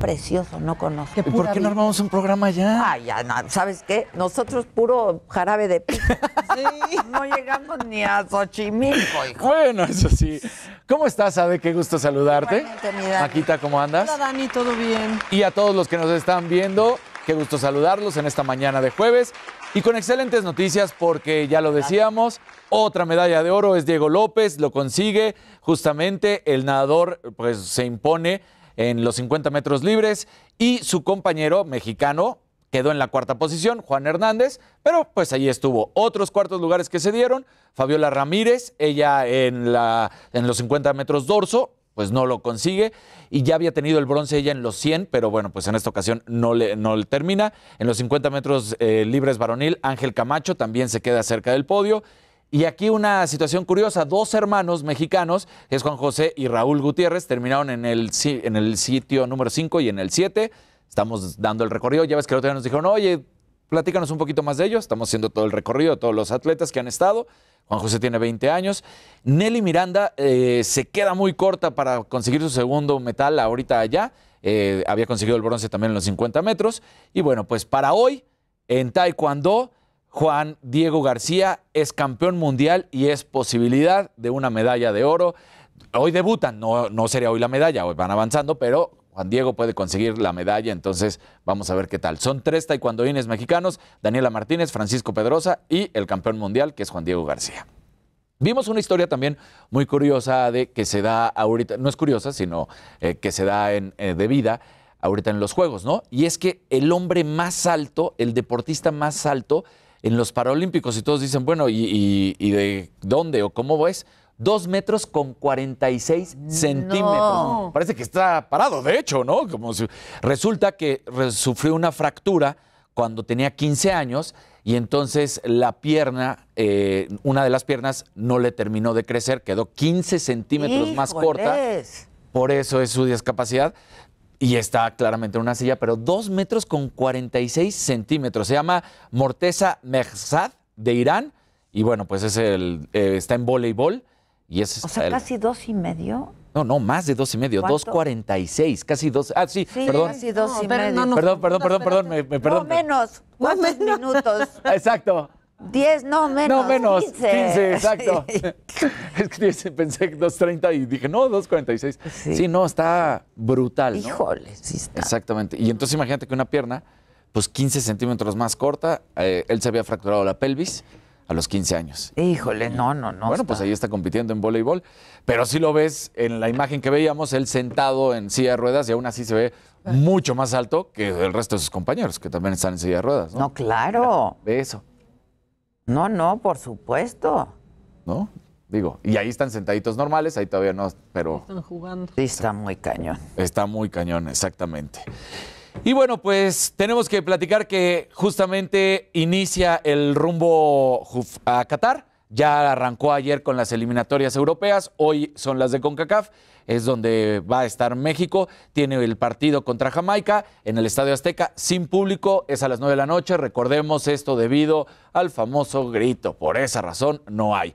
precioso, no conozco. ¿Y por qué no armamos un programa ya? Ay, ya, no, ¿sabes qué? Nosotros puro jarabe de pico. sí. No llegamos ni a Xochimilco, hijo. Bueno, eso sí. ¿Cómo estás, Ade? Qué gusto saludarte. Maquita, ¿cómo andas? Hola, Dani, todo bien. Y a todos los que nos están viendo, qué gusto saludarlos en esta mañana de jueves. Y con excelentes noticias porque ya lo decíamos, otra medalla de oro es Diego López, lo consigue, justamente el nadador pues se impone en los 50 metros libres y su compañero mexicano quedó en la cuarta posición, Juan Hernández, pero pues ahí estuvo. Otros cuartos lugares que se dieron, Fabiola Ramírez, ella en, la, en los 50 metros dorso, pues no lo consigue. Y ya había tenido el bronce ella en los 100, pero bueno, pues en esta ocasión no le, no le termina. En los 50 metros eh, libres varonil, Ángel Camacho también se queda cerca del podio. Y aquí una situación curiosa, dos hermanos mexicanos, es Juan José y Raúl Gutiérrez, terminaron en el, en el sitio número 5 y en el 7. Estamos dando el recorrido, ya ves que el otro día nos dijeron, oye, platícanos un poquito más de ellos, estamos haciendo todo el recorrido, todos los atletas que han estado. Juan José tiene 20 años. Nelly Miranda eh, se queda muy corta para conseguir su segundo metal ahorita allá. Eh, había conseguido el bronce también en los 50 metros. Y bueno, pues para hoy en Taekwondo Juan Diego García es campeón mundial y es posibilidad de una medalla de oro. Hoy debutan, no, sería hoy la medalla, hoy van avanzando, pero Juan Diego puede conseguir la medalla, entonces vamos a ver qué tal. Son tres taekwondoines mexicanos, Daniela Martínez, Francisco Pedrosa y el campeón mundial, que es Juan Diego García. Vimos una historia también muy curiosa de que se da ahorita, no es curiosa, sino eh, que se da en, eh, de vida ahorita en los Juegos, ¿no? Y es que el hombre más alto, el deportista más alto, en los Paralímpicos y todos dicen, bueno, ¿y, de dónde o cómo es? Dos metros con 46 centímetros. Parece que está parado, de hecho, ¿no? Como Resulta que sufrió una fractura cuando tenía 15 años y entonces la pierna, eh, una de las piernas no le terminó de crecer, quedó 15 centímetros más corta. Por eso es su discapacidad y está claramente en una silla, pero dos metros con 46 centímetros. Se llama Morteza Mehzad de Irán y bueno, pues es el, eh, está en voleibol y es... O sea, casi dos y medio. No, no, más de dos y medio, seis, casi dos. Ah, sí, sí Casi dos y medio. perdón, perdón, perdón, perdón, me, me, perdón. No menos, ¿cuántos menos? minutos? Exacto. 10, no menos. No menos, 15, exacto. Es que pensé 2.30 y dije, no, 2.46. Sí. no, está brutal. Híjole, sí está. Exactamente. Y entonces imagínate que una pierna, pues 15 centímetros más corta, eh, él se había fracturado la pelvis a los 15 años. Híjole, no, no, no. Bueno, pues ahí está compitiendo en voleibol, pero si lo ves en la imagen que veíamos, él sentado en silla de ruedas y aún así se ve mucho más alto que el resto de sus compañeros, que también están en silla de ruedas. No, claro. eso. No, no, por supuesto. ¿No? Digo, y ahí están sentaditos normales, ahí todavía no, pero... Están jugando. Sí, está muy cañón. Está muy cañón, exactamente. Y bueno, pues tenemos que platicar que justamente inicia el rumbo a Qatar ya arrancó ayer con las eliminatorias europeas, hoy son las de CONCACAF, es donde va a estar México, tiene el partido contra Jamaica en el Estadio Azteca, sin público, es a las 9 de la noche, recordemos esto debido al famoso grito, por esa razón no hay.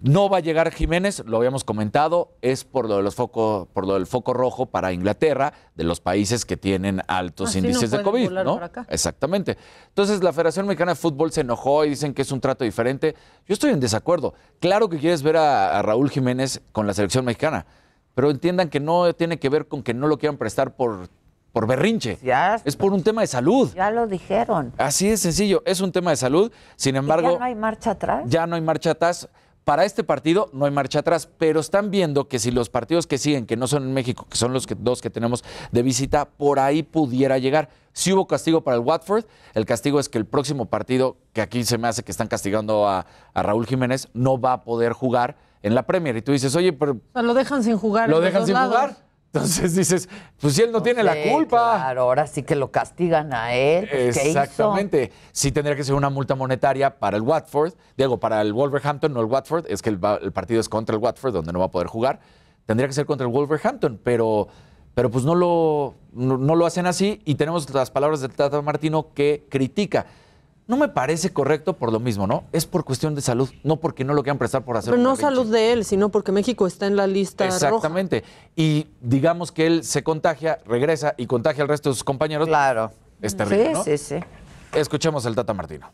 No va a llegar Jiménez, lo habíamos comentado, es por lo, de los foco, por lo del foco rojo para Inglaterra, de los países que tienen altos índices de COVID, ¿no? Exactamente. Entonces, la Federación Mexicana de Fútbol se enojó y dicen que es un trato diferente. Yo estoy en desacuerdo. Claro que quieres ver a, Raúl Jiménez con la selección mexicana, pero entiendan que no tiene que ver con que no lo quieran prestar por por berrinche. es por un tema de salud. Ya lo dijeron. Así de sencillo, es un tema de salud. Sin embargo. ya no hay marcha atrás. Ya no hay marcha atrás para este partido no hay marcha atrás, pero están viendo que si los partidos que siguen, que no son en México, que son los que, dos que tenemos de visita, por ahí pudiera llegar. Si hubo castigo para el Watford, el castigo es que el próximo partido, que aquí se me hace que están castigando a, Raúl Jiménez, no va a poder jugar en la Premier. Y tú dices, oye, pero... lo dejan sin jugar. Lo dejan sin jugar. Entonces dices, pues si él no, tiene la culpa. Claro, ahora sí que lo castigan a él. Pues, Exactamente. Sí tendría que ser una multa monetaria para el Watford. Diego, para el Wolverhampton, no el Watford. Es que el, partido es contra el Watford, donde no va a poder jugar. Tendría que ser contra el Wolverhampton, pero, pero pues no lo, lo hacen así. Y tenemos las palabras del Tata Martino que critica. No me parece correcto por lo mismo, ¿no? Es por cuestión de salud, no porque no lo quieran prestar por hacer. Pero no salud de él, sino porque México está en la lista. Exactamente. Y digamos que él se contagia, regresa y contagia al resto de sus compañeros. Claro. Es terrible. Sí, sí, sí. Escuchemos al Tata Martino.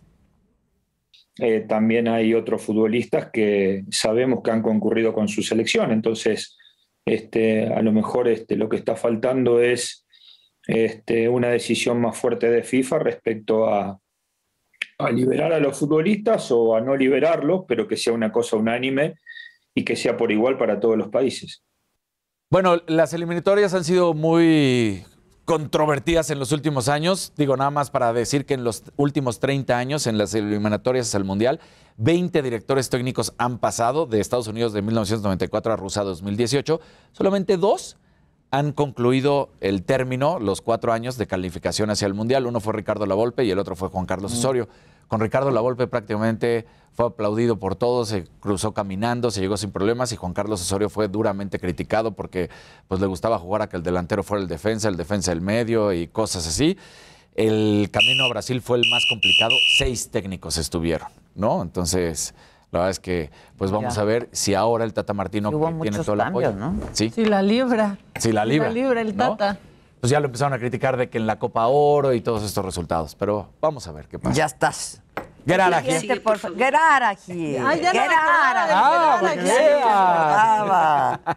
Eh, también hay otros futbolistas que sabemos que han concurrido con su selección. Entonces, este, a lo mejor este, lo que está faltando es este, una decisión más fuerte de FIFA respecto a a liberar a los futbolistas o a no liberarlos, pero que sea una cosa unánime y que sea por igual para todos los países. Bueno, las eliminatorias han sido muy controvertidas en los últimos años. Digo, nada más para decir que en los últimos 30 años, en las eliminatorias al Mundial, 20 directores técnicos han pasado de Estados Unidos de 1994 a Rusia 2018. Solamente dos han concluido el término, los cuatro años de calificación hacia el Mundial. Uno fue Ricardo Lavolpe y el otro fue Juan Carlos Osorio. Con Ricardo Lavolpe prácticamente fue aplaudido por todos, se cruzó caminando, se llegó sin problemas y Juan Carlos Osorio fue duramente criticado porque pues, le gustaba jugar a que el delantero fuera el defensa, el defensa del medio y cosas así. El camino a Brasil fue el más complicado, seis técnicos estuvieron, ¿no? Entonces... La verdad es que, pues vamos a ver si ahora el Tata Martino tiene todo cambios, el apoyo. ¿no? ¿Sí? Si la libra. Si la libra. la libra el Tata. Pues ya lo empezaron a criticar de que en la Copa Oro y todos estos resultados. Pero vamos a ver qué pasa. Ya estás. Gerarají. Gerarají. Gerarají. Por... ya